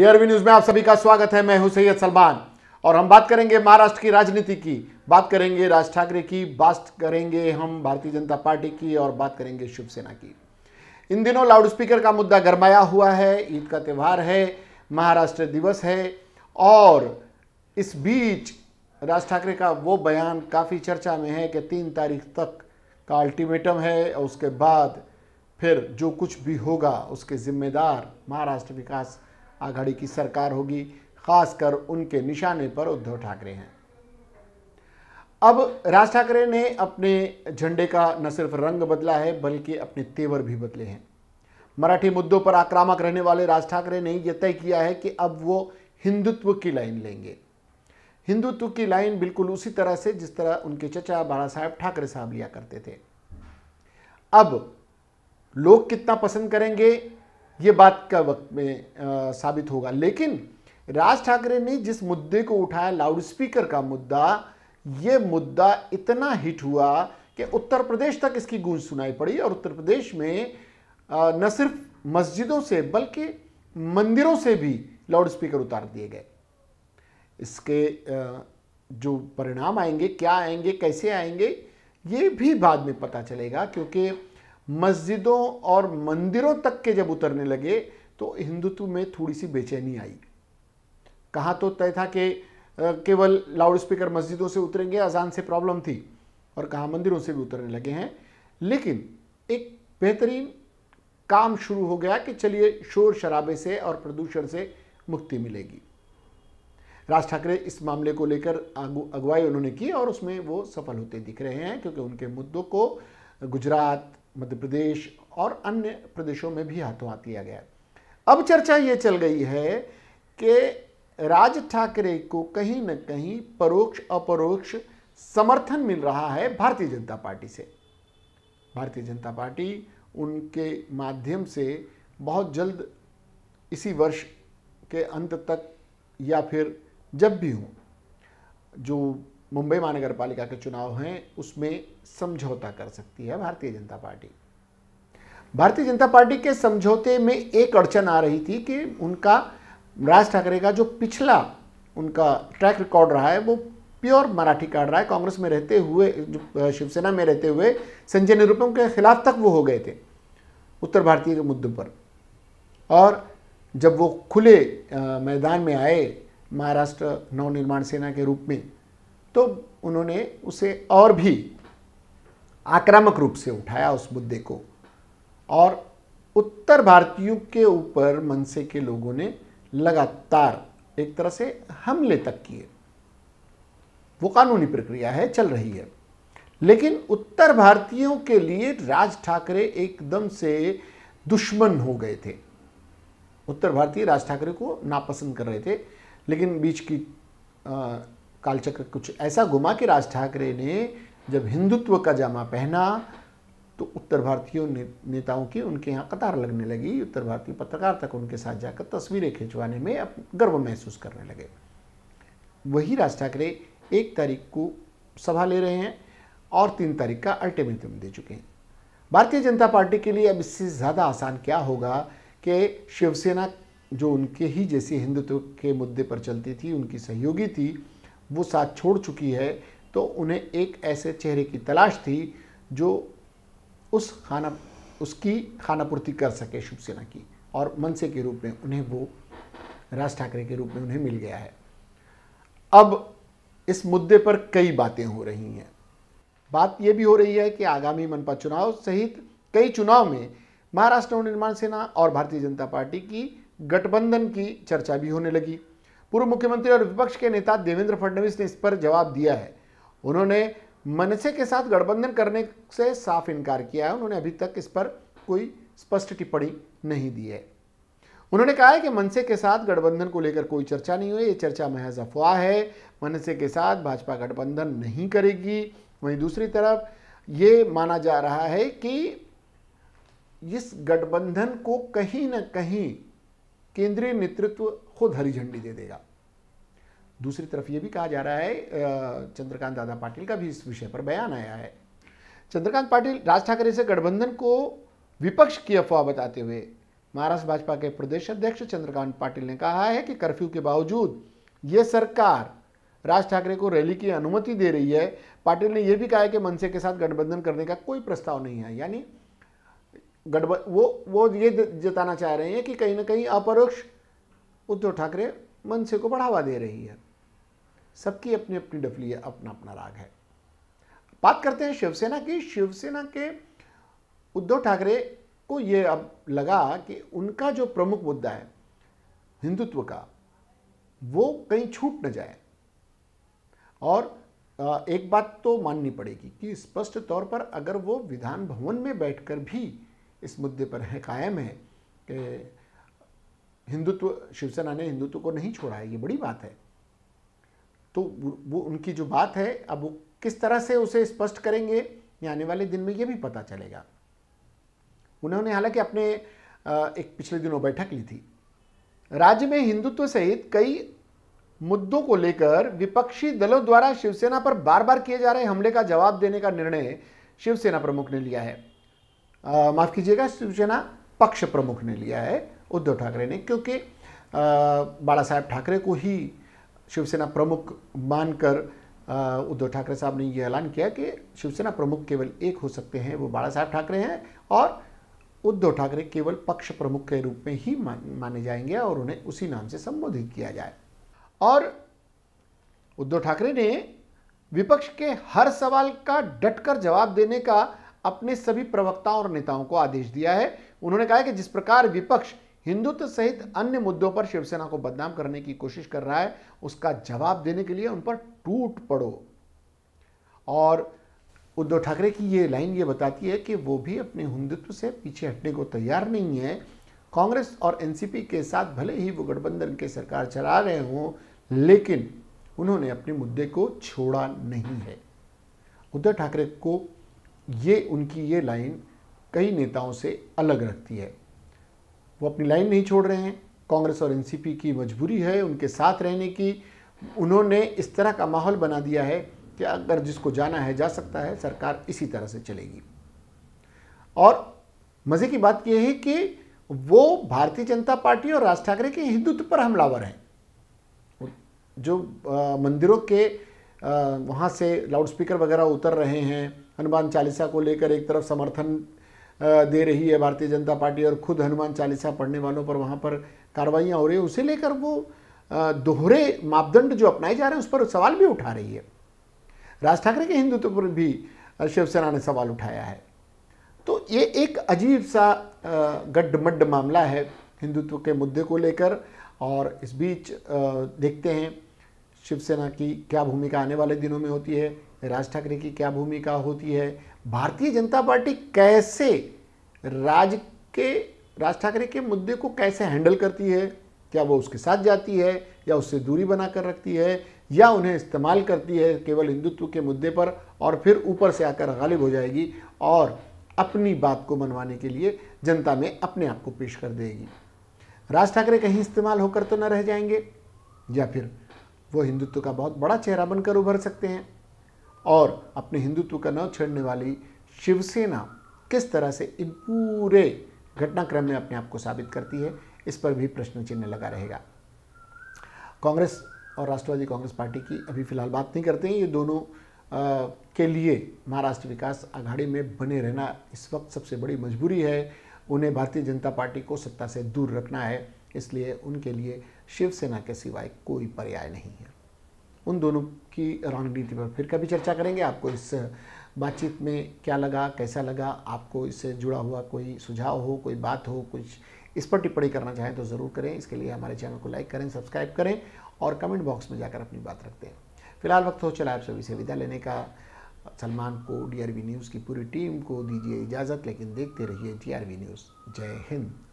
DRV news में आप सभी का स्वागत है मैं हूं सैयद सलमान और हम बात करेंगे महाराष्ट्र की राजनीति की बात करेंगे राज ठाकरे की बात करेंगे हम भारतीय जनता पार्टी की और बात करेंगे शिवसेना की इन दिनों लाउडस्पीकर का मुद्दा गरमाया हुआ है ईद का त्यौहार है महाराष्ट्र दिवस है और इस बीच राज ठाकरे का वो बयान काफ़ी चर्चा में है कि तीन तारीख तक का अल्टीमेटम है और उसके बाद फिर जो कुछ भी होगा उसके जिम्मेदार महाराष्ट्र विकास आघाड़ी की सरकार होगी खासकर उनके निशाने पर उद्धव ठाकरे हैं अब राज ठाकरे ने अपने झंडे का न सिर्फ रंग बदला है बल्कि अपने तेवर भी बदले हैं मराठी मुद्दों पर आक्रामक रहने वाले राज ठाकरे ने यह तय किया है कि अब वो हिंदुत्व की लाइन लेंगे हिंदुत्व की लाइन बिल्कुल उसी तरह से जिस तरह उनके चचा बाला साहेब ठाकरे साहब लिया करते थे अब लोग कितना पसंद करेंगे ये बात का वक्त में आ, साबित होगा लेकिन राज ठाकरे ने जिस मुद्दे को उठाया लाउडस्पीकर का मुद्दा ये मुद्दा इतना हिट हुआ कि उत्तर प्रदेश तक इसकी गूंज सुनाई पड़ी और उत्तर प्रदेश में न सिर्फ मस्जिदों से बल्कि मंदिरों से भी लाउडस्पीकर उतार दिए गए इसके जो परिणाम आएंगे क्या आएंगे कैसे आएंगे ये भी बाद में पता चलेगा क्योंकि मस्जिदों और मंदिरों तक के जब उतरने लगे तो हिंदुत्व में थोड़ी सी बेचैनी आई कहा तो तय था कि केवल लाउडस्पीकर मस्जिदों से उतरेंगे अजान से प्रॉब्लम थी और कहा मंदिरों से भी उतरने लगे हैं लेकिन एक बेहतरीन काम शुरू हो गया कि चलिए शोर शराबे से और प्रदूषण से मुक्ति मिलेगी राज ठाकरे इस मामले को लेकर अगुवाई उन्होंने की और उसमें वो सफल होते दिख रहे हैं क्योंकि उनके मुद्दों को गुजरात मध्य प्रदेश और अन्य प्रदेशों में भी हाथों हाथ लिया गया अब चर्चा ये चल गई है कि राज ठाकरे को कहीं ना कहीं परोक्ष अपरोक्ष समर्थन मिल रहा है भारतीय जनता पार्टी से भारतीय जनता पार्टी उनके माध्यम से बहुत जल्द इसी वर्ष के अंत तक या फिर जब भी हूँ जो मुंबई महानगर पालिका के चुनाव हैं उसमें समझौता कर सकती है भारतीय जनता पार्टी भारतीय जनता पार्टी के समझौते में एक अड़चन आ रही थी कि उनका राज ठाकरे का जो पिछला उनका ट्रैक रिकॉर्ड रहा है वो प्योर मराठी काट रहा है कांग्रेस में रहते हुए शिवसेना में रहते हुए संजय निरुपम के खिलाफ तक वो हो गए थे उत्तर भारतीय के मुद्दों पर और जब वो खुले मैदान में आए महाराष्ट्र नवनिर्माण सेना के रूप में तो उन्होंने उसे और भी आक्रामक रूप से उठाया उस मुद्दे को और उत्तर भारतीयों के ऊपर मनसे के लोगों ने लगातार एक तरह से हमले तक किए वो कानूनी प्रक्रिया है चल रही है लेकिन उत्तर भारतीयों के लिए राज ठाकरे एकदम से दुश्मन हो गए थे उत्तर भारतीय राज ठाकरे को नापसंद कर रहे थे लेकिन बीच की कालचक्र कुछ ऐसा घुमा कि राज ठाकरे ने जब हिंदुत्व का जामा पहना तो उत्तर भारतीय ने, नेताओं की उनके यहाँ कतार लगने लगी उत्तर भारतीय पत्रकार तक उनके साथ जाकर तस्वीरें खिंचवाने में अब गर्व महसूस करने लगे वही राज ठाकरे एक तारीख को सभा ले रहे हैं और तीन तारीख का अल्टीमेटम दे चुके हैं भारतीय जनता पार्टी के लिए अब इससे ज़्यादा आसान क्या होगा कि शिवसेना जो उनके ही जैसे हिंदुत्व के मुद्दे पर चलती थी उनकी सहयोगी थी वो साथ छोड़ चुकी है तो उन्हें एक ऐसे चेहरे की तलाश थी जो उस खाना उसकी खानापूर्ति कर सके शिवसेना की और मनसे के रूप में उन्हें वो राज ठाकरे के रूप में उन्हें मिल गया है अब इस मुद्दे पर कई बातें हो रही हैं बात यह भी हो रही है कि आगामी मनपा चुनाव सहित कई चुनाव में महाराष्ट्र नवनिर्माण सेना और भारतीय जनता पार्टी की गठबंधन की चर्चा भी होने लगी पूर्व मुख्यमंत्री और विपक्ष के नेता देवेंद्र फडणवीस ने इस पर जवाब दिया है उन्होंने मनसे के साथ गठबंधन करने से साफ इनकार किया है उन्होंने अभी तक इस पर कोई स्पष्ट टिप्पणी नहीं दी है उन्होंने कहा है कि मनसे के साथ गठबंधन को लेकर कोई चर्चा नहीं हुई ये चर्चा महज अफवाह है मनसे के साथ भाजपा गठबंधन नहीं करेगी वहीं दूसरी तरफ ये माना जा रहा है कि इस गठबंधन को कहीं ना कहीं केंद्रीय नेतृत्व खुद हरी झंडी दे देगा दूसरी तरफ ये भी कहा जा रहा है चंद्रकांत दादा पाटिल का भी इस विषय पर बयान आया है चंद्रकांत पाटिल राज ठाकरे से गठबंधन को विपक्ष की अफवाह बताते हुए महाराष्ट्र भाजपा के प्रदेश अध्यक्ष चंद्रकांत पाटिल ने कहा है कि कर्फ्यू के बावजूद ये सरकार राज ठाकरे को रैली की अनुमति दे रही है पाटिल ने यह भी कहा है कि मनसे के साथ गठबंधन करने का कोई प्रस्ताव नहीं है यानी गठब वो वो ये जताना चाह रहे हैं कि कहीं ना कहीं अपरोक्ष उद्धव ठाकरे मनसे को बढ़ावा दे रही है सबकी अपनी अपनी डफली है अपना अपना राग है बात करते हैं शिवसेना की शिवसेना के उद्धव ठाकरे को ये अब लगा कि उनका जो प्रमुख मुद्दा है हिंदुत्व का वो कहीं छूट न जाए और एक बात तो माननी पड़ेगी कि स्पष्ट तौर पर अगर वो विधान भवन में बैठकर भी इस मुद्दे पर है कायम है कि हिंदुत्व शिवसेना ने हिंदुत्व को नहीं छोड़ा है ये बड़ी बात है तो वो उनकी जो बात है अब वो किस तरह से उसे स्पष्ट करेंगे ये आने वाले दिन में ये भी पता चलेगा उन्होंने हालांकि अपने एक पिछले दिनों बैठक ली थी राज्य में हिंदुत्व सहित कई मुद्दों को लेकर विपक्षी दलों द्वारा शिवसेना पर बार बार किए जा रहे हमले का जवाब देने का निर्णय शिवसेना प्रमुख ने लिया है माफ़ कीजिएगा शिवसेना पक्ष प्रमुख ने लिया है उद्धव ठाकरे ने क्योंकि बाला साहेब ठाकरे को ही शिवसेना प्रमुख मानकर उद्धव ठाकरे साहब ने यह ऐलान किया कि शिवसेना प्रमुख केवल एक हो सकते हैं वो बाला साहब ठाकरे हैं और उद्धव ठाकरे केवल पक्ष प्रमुख के रूप में ही माने जाएंगे और उन्हें उसी नाम से संबोधित किया जाए और उद्धव ठाकरे ने विपक्ष के हर सवाल का डटकर जवाब देने का अपने सभी प्रवक्ताओं और नेताओं को आदेश दिया है उन्होंने कहा कि जिस प्रकार विपक्ष हिंदुत्व सहित अन्य मुद्दों पर शिवसेना को बदनाम करने की कोशिश कर रहा है उसका जवाब देने के लिए उन पर टूट पड़ो और उद्धव ठाकरे की ये लाइन ये बताती है कि वो भी अपने हिंदुत्व से पीछे हटने को तैयार नहीं है कांग्रेस और एनसीपी के साथ भले ही वो गठबंधन के सरकार चला रहे हों लेकिन उन्होंने अपने मुद्दे को छोड़ा नहीं है उद्धव ठाकरे को ये उनकी ये लाइन कई नेताओं से अलग रखती है वो अपनी लाइन नहीं छोड़ रहे हैं कांग्रेस और एनसीपी की मजबूरी है उनके साथ रहने की उन्होंने इस तरह का माहौल बना दिया है कि अगर जिसको जाना है जा सकता है सरकार इसी तरह से चलेगी और मज़े की बात यह है कि वो भारतीय जनता पार्टी और राज ठाकरे के हिंदुत्व पर हमलावर हैं जो आ, मंदिरों के आ, वहाँ से लाउडस्पीकर वगैरह उतर रहे हैं हनुमान चालीसा को लेकर एक तरफ समर्थन दे रही है भारतीय जनता पार्टी और खुद हनुमान चालीसा पढ़ने वालों पर वहाँ पर कार्रवाइयाँ हो रही है उसे लेकर वो दोहरे मापदंड जो अपनाए जा रहे हैं उस पर सवाल भी उठा रही है राज ठाकरे के हिंदुत्व पर भी शिवसेना ने सवाल उठाया है तो ये एक अजीब सा गड्ढमड्ड मामला है हिंदुत्व के मुद्दे को लेकर और इस बीच देखते हैं शिवसेना की क्या भूमिका आने वाले दिनों में होती है राज ठाकरे की क्या भूमिका होती है भारतीय जनता पार्टी कैसे राज के राज ठाकरे के मुद्दे को कैसे हैंडल करती है क्या वो उसके साथ जाती है या उससे दूरी बनाकर रखती है या उन्हें इस्तेमाल करती है केवल हिंदुत्व के मुद्दे पर और फिर ऊपर से आकर गालिब हो जाएगी और अपनी बात को मनवाने के लिए जनता में अपने आप को पेश कर देगी राज ठाकरे कहीं इस्तेमाल होकर तो न रह जाएंगे या फिर वो हिंदुत्व का बहुत बड़ा चेहरा बनकर उभर सकते हैं और अपने हिंदुत्व का न छेड़ने वाली शिवसेना किस तरह से इन पूरे घटनाक्रम में अपने आप को साबित करती है इस पर भी प्रश्न चिन्ह लगा रहेगा कांग्रेस और राष्ट्रवादी कांग्रेस पार्टी की अभी फिलहाल बात नहीं करते हैं ये दोनों आ, के लिए महाराष्ट्र विकास आघाड़ी में बने रहना इस वक्त सबसे बड़ी मजबूरी है उन्हें भारतीय जनता पार्टी को सत्ता से दूर रखना है इसलिए उनके लिए शिवसेना के सिवाय कोई पर्याय नहीं है उन दोनों की रणनीति पर फिर कभी चर्चा करेंगे आपको इस बातचीत में क्या लगा कैसा लगा आपको इससे जुड़ा हुआ कोई सुझाव हो कोई बात हो कुछ इस पर टिप्पणी करना चाहें तो ज़रूर करें इसके लिए हमारे चैनल को लाइक करें सब्सक्राइब करें और कमेंट बॉक्स में जाकर अपनी बात रखते हैं फिलहाल वक्त हो चला आप सभी से विदा लेने का सलमान को वी न्यूज़ की पूरी टीम को दीजिए इजाज़त लेकिन देखते रहिए वी न्यूज़ जय हिंद